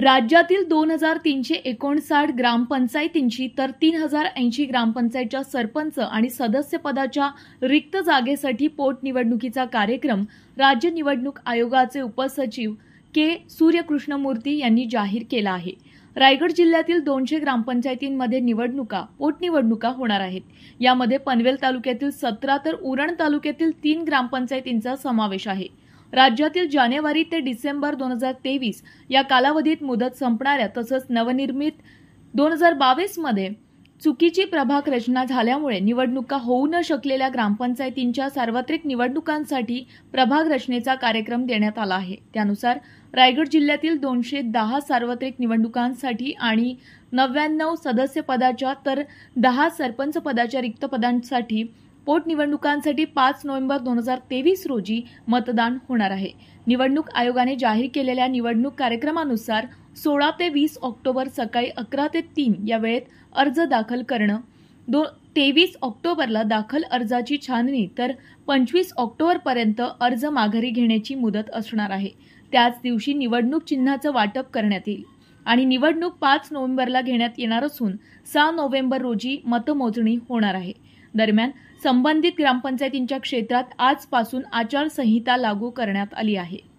राज्यातील दोन हजार तीनशे एकोणसाठ ग्रामपंचायतींची तर तीन हजार ऐंशी ग्रामपंचायतच्या सरपंच आणि सदस्यपदाच्या रिक्त जागेसाठी पोटनिवडणुकीचा कार्यक्रम राज्य निवडणूक आयोगाचे उपसचिव के सूर्यकृष्णमूर्ती यांनी जाहीर केला आहे रायगड जिल्ह्यातील दोनशे ग्रामपंचायतींमध्ये निवडणुका पोटनिवडणुका होणार आहेत यामध्ये पनवेल तालुक्यातील सतरा तर उरण तालुक्यातील तीन ग्रामपंचायतींचा समावेश आहे राज्यातील जानेवारी ते डिसेंबर दोन हजार तेवीस या कालावधीत मुदत संपणाऱ्या तसंच नवनिर्मित दोन हजार बावीसमध्ये चुकीची प्रभाग रचना झाल्यामुळे निवडणुका होऊ न शकलेल्या ग्रामपंचायतींच्या सार्वत्रिक निवडणुकांसाठी प्रभाग रचनेचा कार्यक्रम देण्यात आला आहे त्यानुसार रायगड जिल्ह्यातील दोनशे दहा सार्वत्रिक निवडणुकांसाठी आणि नव्याण्णव सदस्य पदाच्या तर दहा सरपंच पदाच्या रिक्त पदांसाठी पोटनिवडणुकांसाठी पाच नोव्हेंबर दोन हजार तेवीस रोजी मतदान होणार आहे निवडणूक आयोगाने जाहीर केलेल्या निवडणूक कार्यक्रमानुसार सोळा ते वीस ऑक्टोबर सकाळी अकरा ते तीन या वेळेत अर्ज दाखल करणं दो तेवीस ऑक्टोबरला दाखल अर्जाची छाननी तर पंचवीस ऑक्टोबरपर्यंत अर्ज माघारी घेण्याची मुदत असणार आहे त्याच दिवशी निवडणूक चिन्हाचं वाटप करण्यात येईल आणि निवडणूक पाच नोव्हेंबरला घेण्यात येणार असून सहा नोव्हेंबर रोजी मतमोजणी होणार आहे दरम्यान संबंधित ग्रामपंचायतींच्या क्षेत्रात आजपासून आचारसंहिता लागू करण्यात आली आहे